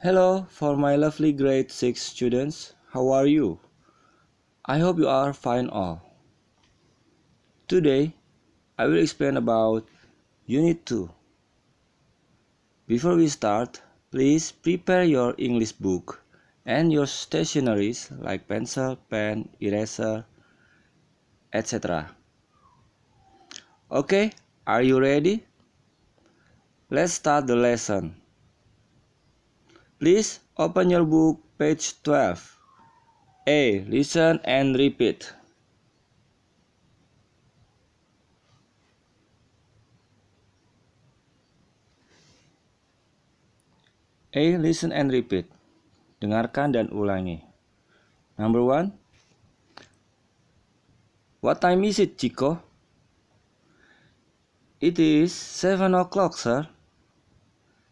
Hello for my lovely grade 6 students. How are you? I hope you are fine all. Today, I will explain about Unit 2. Before we start, please prepare your English book and your stationaries like pencil, pen, eraser, etc. Okay, are you ready? Let's start the lesson. Please open your book page 12. A. Listen and repeat. A. Listen and repeat. Dengarkan dan ulangi. Number one. What time is it, Chico? It is seven o'clock, sir.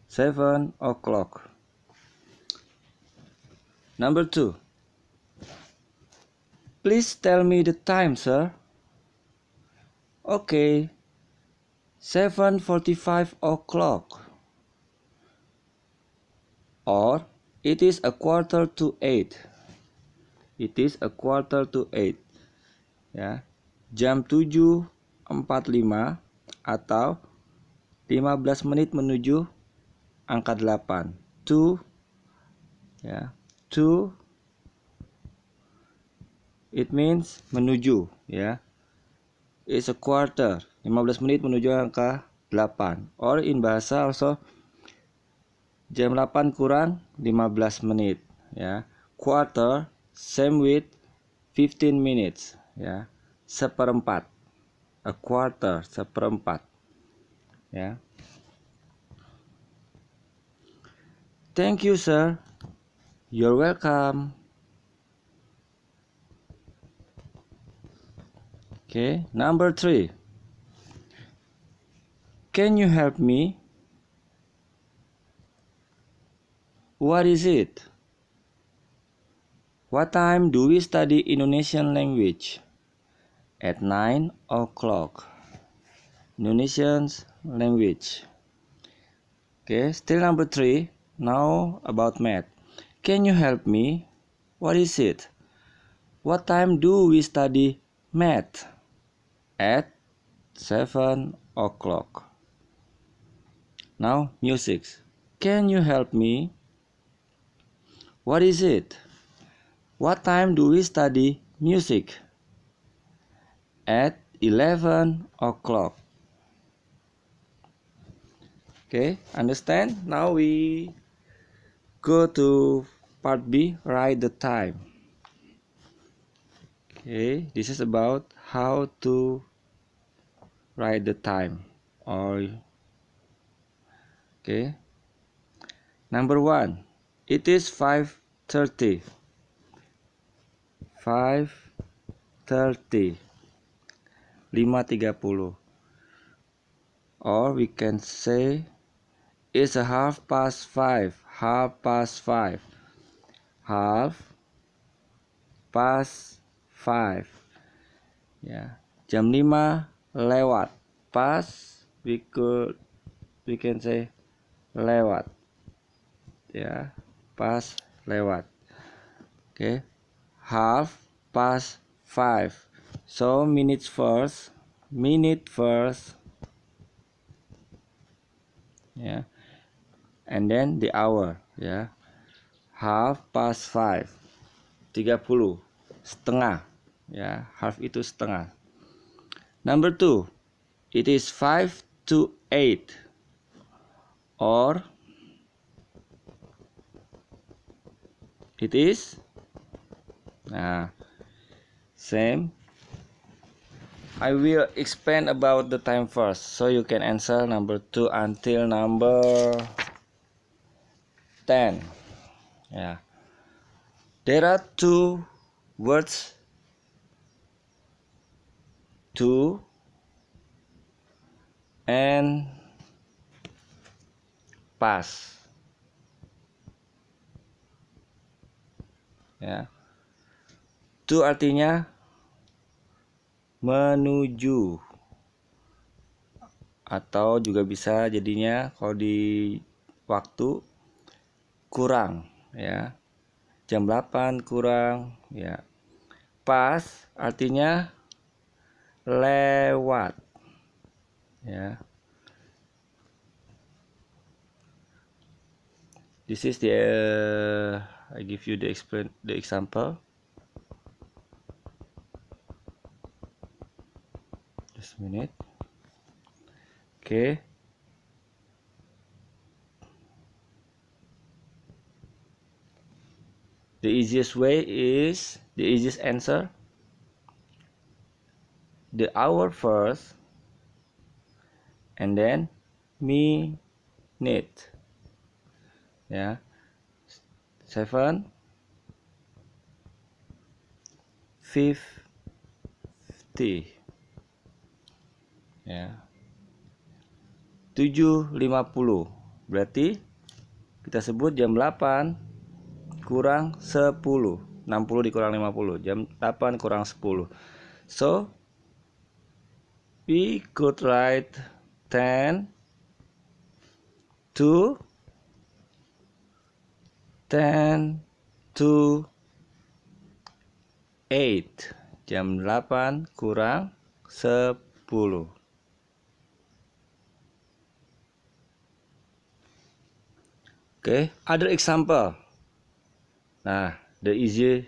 Seven o'clock. Number two. Please tell me the time, sir. Okay. 7:45 o'clock. Or it is a quarter to 8. It is a quarter to 8. Ya. Jam 7.45 atau 15 menit menuju angka 8. 2 ya to it means menuju ya it's a quarter 15 menit menuju angka 8 or in bahasa also jam 8 kurang 15 menit ya quarter same with 15 minutes ya seperempat a quarter seperempat ya thank you sir You're welcome. Okay, number three. Can you help me? What is it? What time do we study Indonesian language? At 9 o'clock. Indonesian language. Okay, still number three. Now about math. Can you help me? What is it? What time do we study math? At seven o'clock. Now, music. Can you help me? What is it? What time do we study music? At eleven o'clock. Okay, understand? Now we go to part B write the time okay this is about how to write the time or okay number one it is 5.30 5.30 5.30 or we can say it's a half past 5 half past five half past five ya jam lima lewat pas we could we can say lewat ya pas lewat oke okay. half past five so minutes first minute first ya yeah and then the hour ya half past five 30 setengah ya half itu setengah number two it is five to eight or it is nah same I will explain about the time first so you can answer number two until number Ten, ya there are two words to and pass ya to artinya menuju atau juga bisa jadinya kalau di waktu kurang ya jam 8 kurang ya pas artinya lewat ya this is the uh, I give you the explain the example just a minute okay easiest way is the easiest answer the hour first and then minute ya yeah. seven fifty ya tujuh lima puluh berarti kita sebut jam 8 kurang 10 60 dikurang 50 jam 8 kurang 10 so we could write 10 to 10 to 8 jam 8 kurang 10 Oke, okay. other example Nah, the easy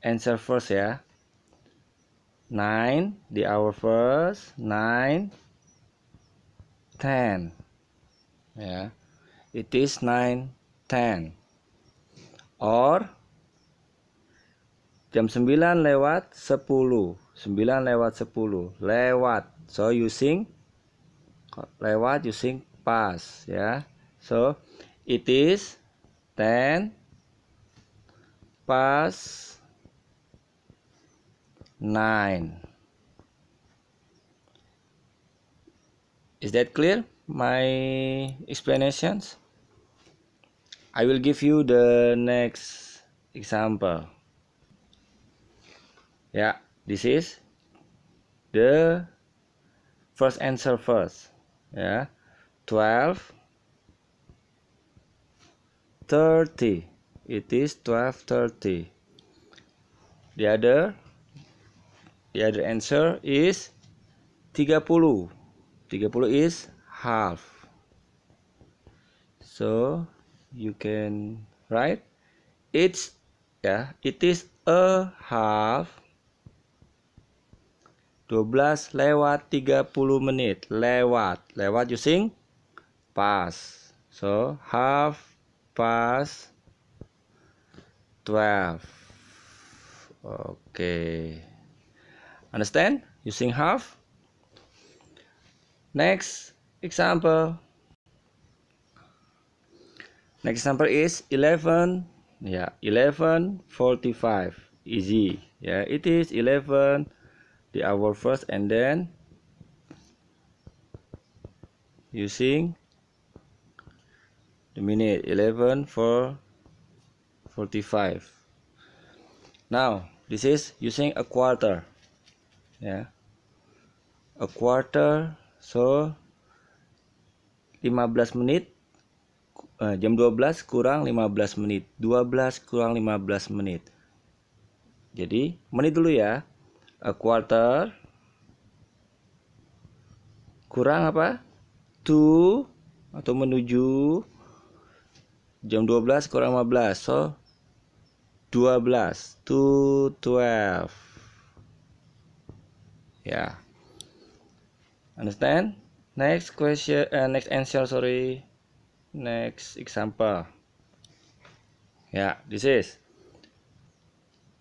answer first ya. 9 the hour first, 9 10. Ya. It is 9 10. Or jam 9 lewat 10. 9 lewat 10. Lewat. So using lewat using past ya. So it is 10 Plus 9 is that clear my explanations I will give you the next example yeah this is the first answer first yeah twelve thirty. It is 12:30. The other the other answer is 30. 30 is half. So you can write it's ya, yeah, it is a half 12 lewat 30 menit lewat lewat using past so half past 12 okay understand using half next example next example is 11 yeah 11 45 easy yeah, it is 11 the hour first and then using the minute 11 for 45 now this is using a quarter yeah a quarter so 15 menit uh, jam 12 kurang 15 menit 12 kurang 15 menit jadi menit dulu ya a quarter kurang apa to atau menuju jam 12 kurang 15 so 12 to 12 yeah understand next question uh, next answer sorry next example ya yeah, this is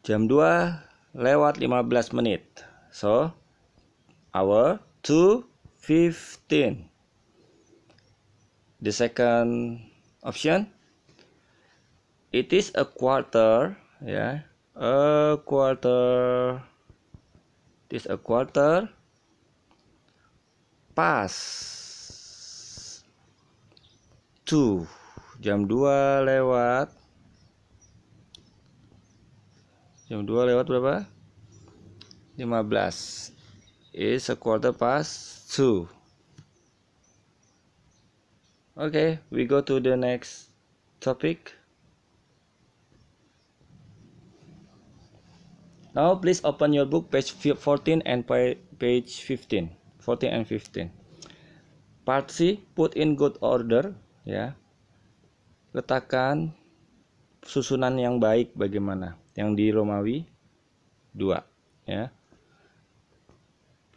jam 2 lewat 15 menit so hour 2.15 the second option it is a quarter ya a quarter it is a quarter past two jam 2 lewat jam 2 lewat berapa 15 is a quarter past two okay we go to the next topic Now please open your book page 14 and page 15. 14 and 15. Part C, put in good order, ya. Letakkan susunan yang baik bagaimana? Yang di Romawi 2, ya.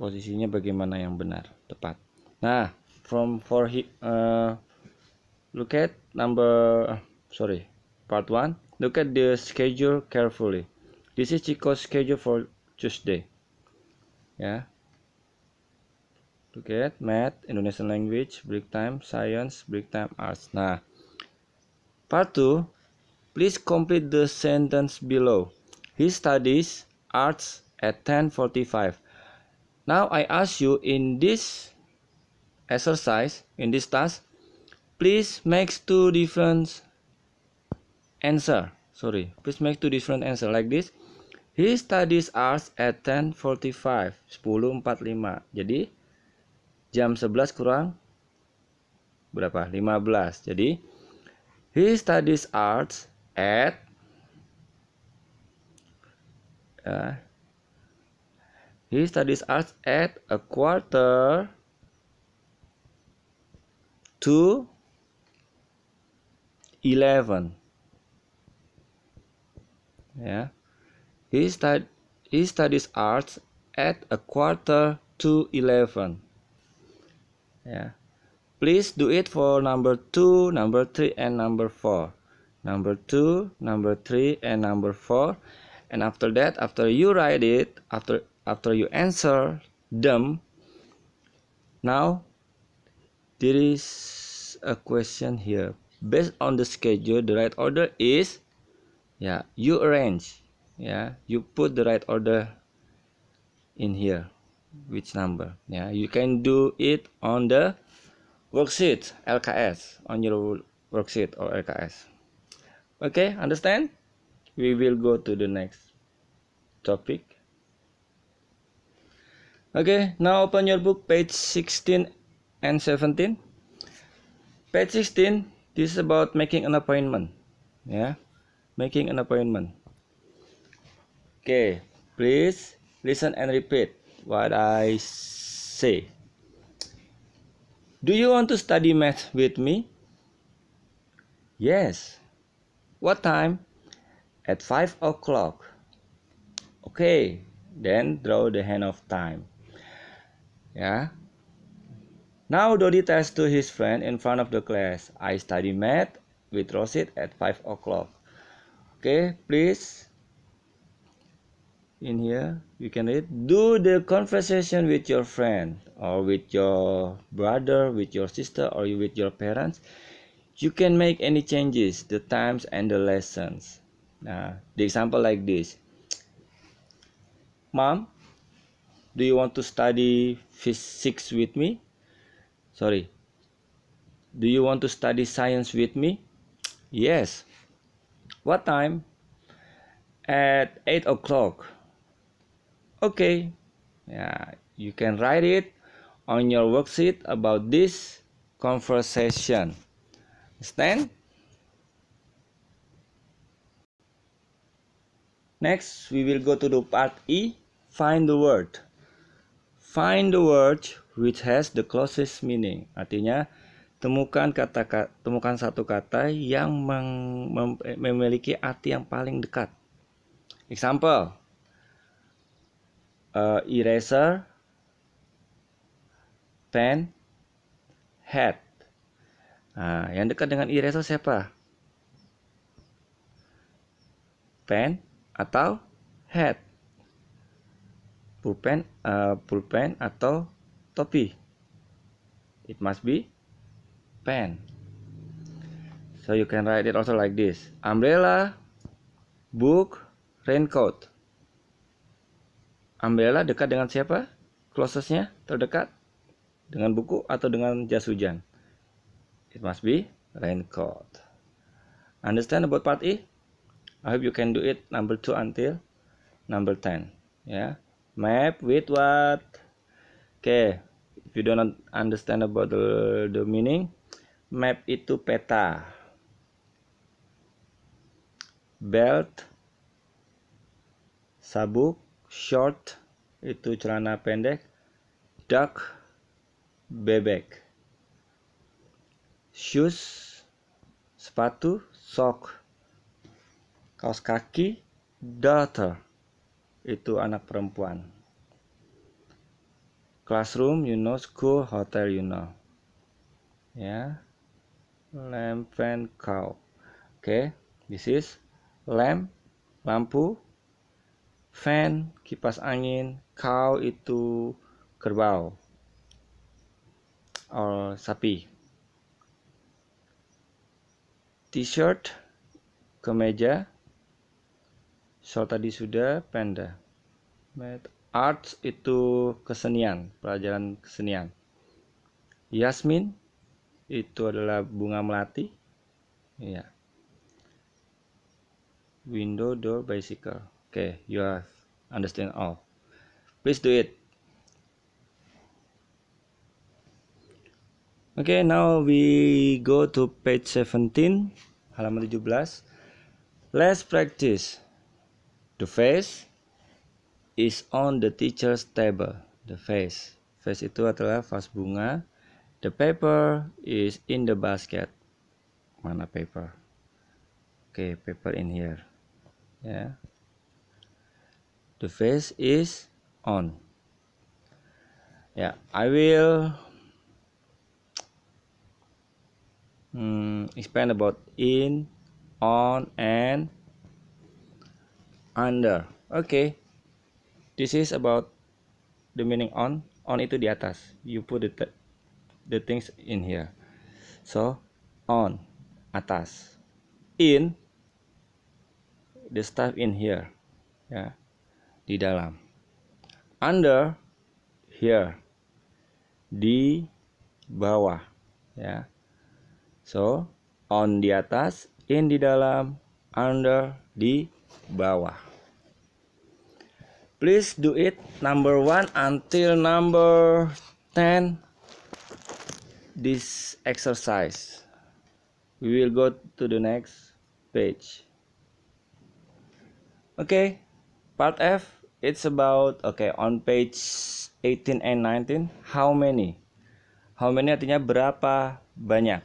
Posisinya bagaimana yang benar, tepat. Nah, from for uh, look at number sorry, part 1. Look at the schedule carefully. This is Chico's schedule for Tuesday. Ya. Look at math, Indonesian language, break time, science, break time, arts. Nah, part 2, please complete the sentence below. He studies arts at 10:45. Now I ask you in this exercise, in this task, please make two different answer. Sorry, please make two different answer like this. He studies arts at 10.45, 10.45. Jadi jam 11 kurang berapa? 15. Jadi he studies arts at uh, he studies arts at a quarter to 11. Ya. Yeah. He, stud he studies arts at a quarter to 11. Yeah. Please do it for number 2, number 3, and number 4. Number 2, number 3, and number 4. And after that, after you write it, after, after you answer them, now there is a question here. Based on the schedule, the right order is yeah, you arrange ya you put the right order in here which number ya you can do it on the worksheet LKS on your worksheet or LKS okay understand we will go to the next topic okay now open your book page 16 and 17 page 16 this is about making an appointment yeah making an appointment okay please listen and repeat what i say do you want to study math with me yes what time at 5 o'clock okay then draw the hand of time yeah now Dodi tells to his friend in front of the class, I study math with Rosit at 5 o'clock. Okay, please in here you can read do the conversation with your friend or with your brother with your sister or with your parents you can make any changes the times and the lessons now the example like this mom do you want to study physics with me sorry do you want to study science with me yes what time at 8 o'clock Okay, yeah, you can write it on your worksheet about this conversation. Understand? Next, we will go to the part E, find the word. Find the word which has the closest meaning. Artinya, temukan kata, kata temukan satu kata yang meng, mem, eh, memiliki arti yang paling dekat. Example, uh, eraser, pen, hat. Nah, yang dekat dengan eraser siapa? Pen atau hat? Pulpen, uh, pulpen atau topi? It must be pen. So you can write it also like this. Umbrella, book, raincoat umbrella dekat dengan siapa? Closestnya terdekat dengan buku atau dengan jas hujan. It must be raincoat. Understand about part E? I hope you can do it number 2 until number 10. Yeah. Map with what? Okay. If you don't understand about the, the meaning, map itu peta. Belt sabuk short itu celana pendek, duck bebek. Shoes sepatu, sock. Kaos kaki, daughter itu anak perempuan. Classroom you know, school hotel you know. Ya. Lamp and cow. Oke, okay. this is lamp lampu fan kipas angin, cow itu kerbau or sapi. T-shirt, kemeja, Soal tadi sudah, panda. arts itu kesenian, pelajaran kesenian. Yasmin itu adalah bunga melati. Ya. Window, door, bicycle. Okay, you have understand all. Please do it. Okay, now we go to page 17, halaman 17. Let's practice. The face is on the teacher's table. The face. Face itu adalah vas bunga. The paper is in the basket. Mana paper? Oke, okay, paper in here. Yeah the face is on yeah, I will hmm, expand about in on and under okay. this is about the meaning on on itu di atas you put the, th the things in here so on atas in the stuff in here yeah di dalam. Under here di bawah ya. So, on di atas, in di dalam, under di bawah. Please do it number one until number ten this exercise. We will go to the next page. Okay. Part F, it's about okay on page 18 and 19, how many? How many artinya berapa banyak?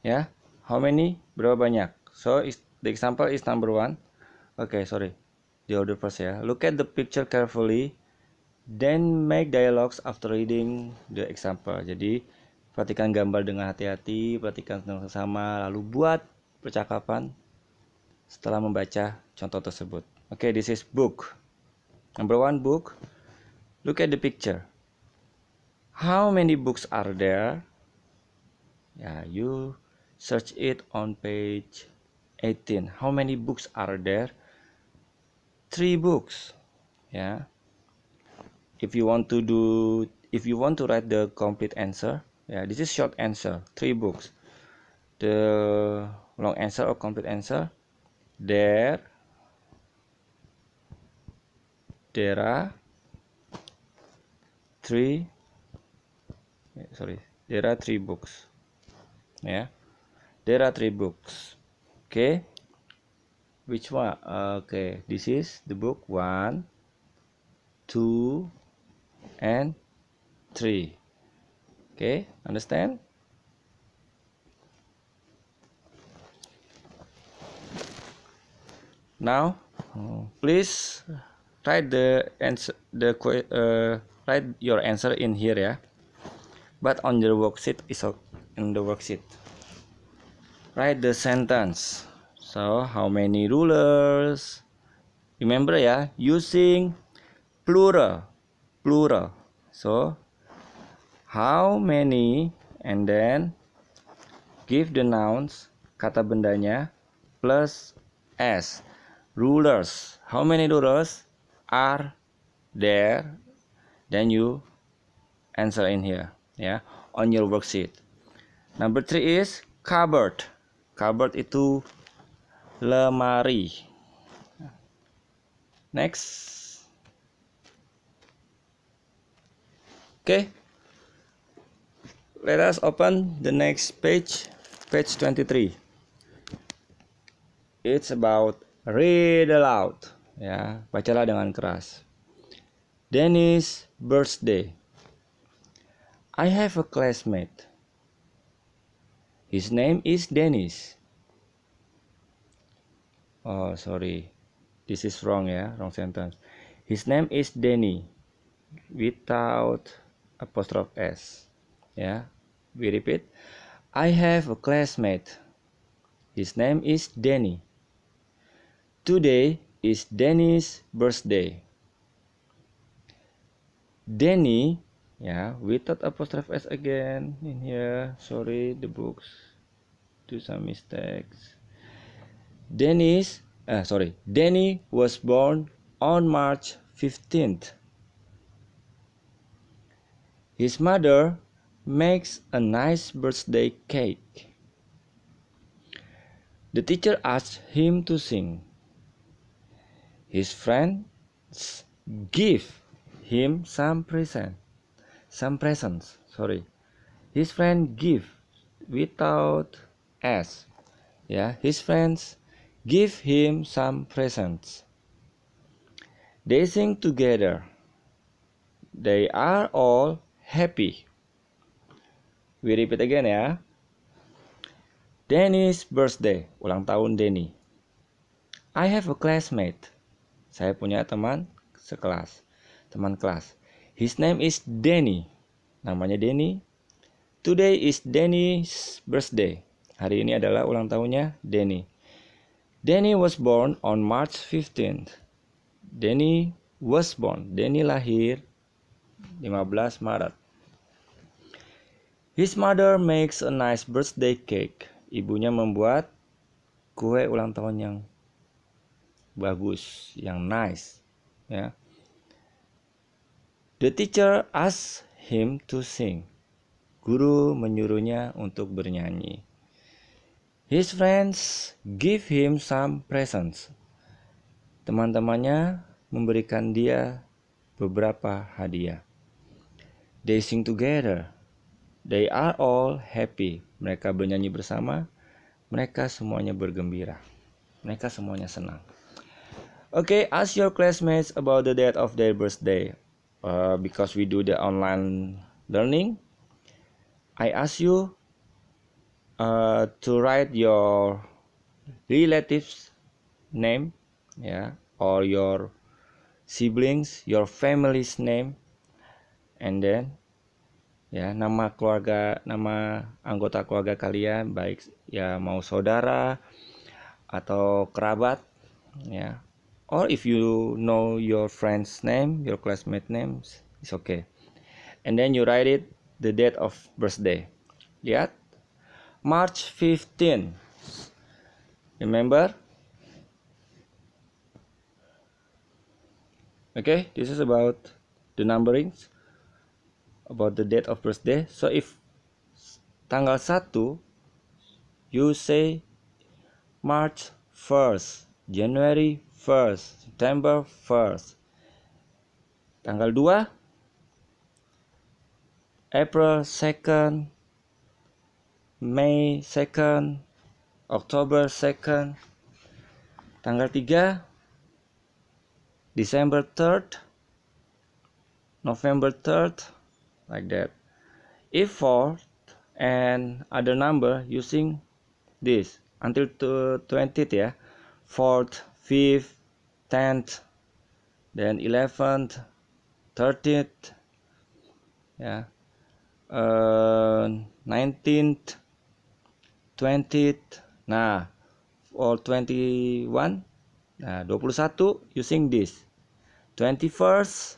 Ya, yeah. how many berapa banyak? So the example is number one. Okay, sorry, the order first ya. Yeah. Look at the picture carefully, then make dialogues after reading the example. Jadi perhatikan gambar dengan hati-hati, perhatikan dengan sama lalu buat percakapan setelah membaca contoh tersebut. Oke, okay, this is book. Number one book. Look at the picture. How many books are there? yeah, you search it on page 18. How many books are there? Three books. Yeah. If you want to do if you want to write the complete answer, yeah, this is short answer. Three books. The long answer or complete answer there there are three eh, sorry there are three books ya yeah. there are three books okay which one okay this is the book one two and three okay understand Now, please write the answer the uh, write your answer in here ya. But on your worksheet is in the worksheet. Write the sentence. So, how many rulers? Remember ya, using plural, plural. So, how many and then give the nouns kata bendanya plus s rulers. How many rulers are there? Then you answer in here, yeah, on your worksheet. Number three is cupboard. Cupboard itu lemari. Next. Okay. Let us open the next page, page 23. It's about Read aloud, ya, bacalah dengan keras. Dennis birthday. I have a classmate. His name is Dennis. Oh, sorry. This is wrong ya, wrong sentence. His name is Denny without apostrophe s. Ya. We repeat. I have a classmate. His name is Denny. Today is Danny's birthday. Danny, yeah, without apostrophe s again in here. Sorry, the books do some mistakes. Dennis, uh, sorry, Danny was born on March 15th. His mother makes a nice birthday cake. The teacher asked him to sing. His friends give him some present, some presents. Sorry, his friend give without s, Yeah, his friends give him some presents. They sing together. They are all happy. We repeat again ya. Danny's birthday, ulang tahun Danny. I have a classmate. Saya punya teman sekelas, teman kelas. His name is Danny. Namanya Danny. Today is Danny's birthday. Hari ini adalah ulang tahunnya Danny. Danny was born on March 15th. Danny was born. Danny lahir 15 Maret. His mother makes a nice birthday cake. Ibunya membuat kue ulang tahun yang bagus, yang nice, ya. The teacher asked him to sing. Guru menyuruhnya untuk bernyanyi. His friends give him some presents. Teman-temannya memberikan dia beberapa hadiah. They sing together. They are all happy. Mereka bernyanyi bersama. Mereka semuanya bergembira. Mereka semuanya senang. Okay, ask your classmates about the date of their birthday. Uh, because we do the online learning, I ask you uh, to write your relatives' name, yeah, or your siblings, your family's name, and then yeah, nama keluarga nama anggota keluarga kalian baik ya mau saudara atau kerabat ya or if you know your friend's name your classmate names it's okay and then you write it the date of birthday lihat March 15 remember okay this is about the numbering, about the date of birthday so if tanggal 1 you say March 1st January 1st, September 1st. Tanggal 2 April 2nd, May 2nd, October 2nd. Tanggal 3 December 3rd, November 3rd, like that. If 4th and other number using this until to 20th, yeah, 5th, tenth, then eleventh, thirtieth, ya, eh, nineteenth, twentieth. Nah, all twenty one. Nah, 21 using this. 21st,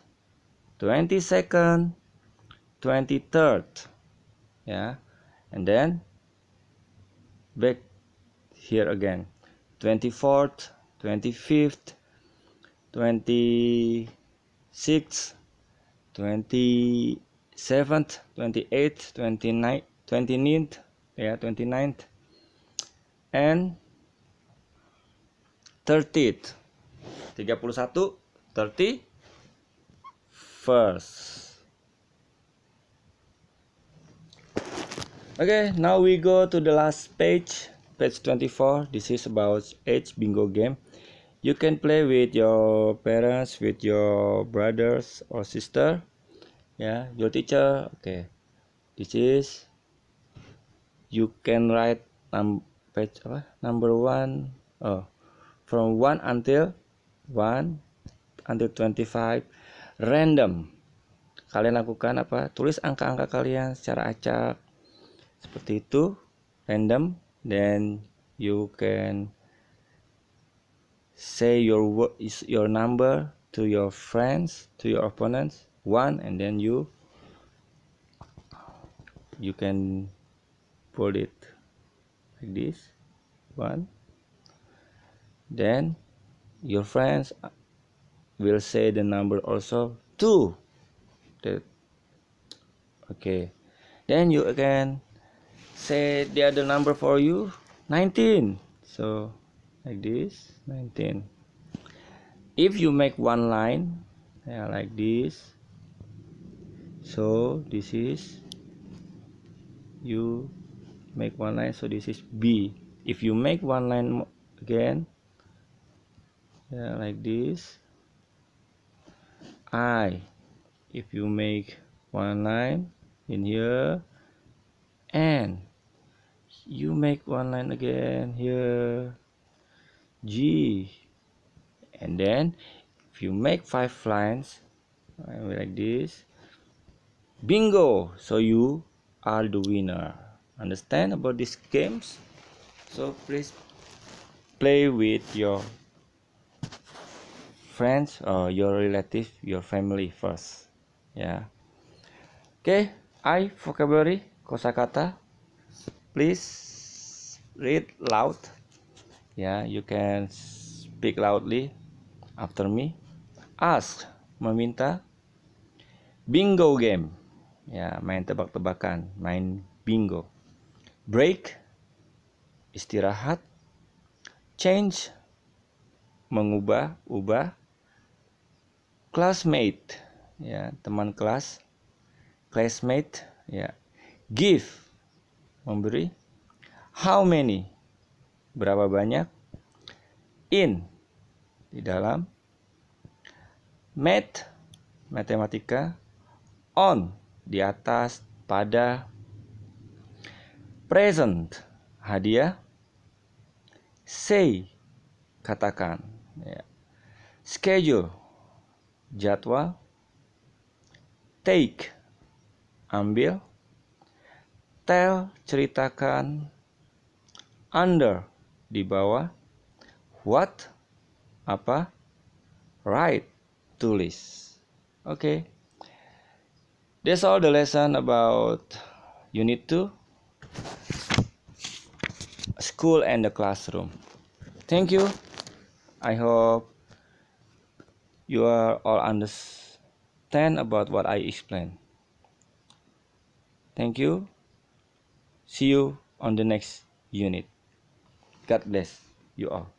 22nd, 23rd. Yeah. And then back here again. 24th, 25th, 26 27 28 29th 29 29th and 30th 31 30 first Okay, now we go to the last page, page 24. This is about age bingo game. You can play with your parents, with your brothers or sister. Yeah, your teacher. Okay. This is you can write num page apa? number one oh, from one until one until 25 random. Kalian lakukan apa? Tulis angka-angka kalian secara acak. Seperti itu, random then you can say your your number to your friends to your opponents one and then you you can put it like this one then your friends will say the number also two that okay then you again say the other number for you 19 so like this 19 if you make one line yeah, like this so this is you make one line so this is B if you make one line again yeah, like this I if you make one line in here and you make one line again here G and then if you make five lines like this bingo so you are the winner understand about these games so please play with your friends or your relative your family first yeah okay i vocabulary kosakata please read loud ya you can speak loudly after me ask meminta bingo game ya main tebak-tebakan main bingo break istirahat change mengubah ubah classmate ya teman kelas classmate ya give memberi how many berapa banyak in di dalam math matematika on di atas pada present hadiah say katakan ya. schedule jadwal take ambil tell ceritakan under di bawah what apa right tulis oke okay. that's all the lesson about unit 2 school and the classroom thank you i hope you are all understand about what i explain thank you see you on the next unit God bless you all.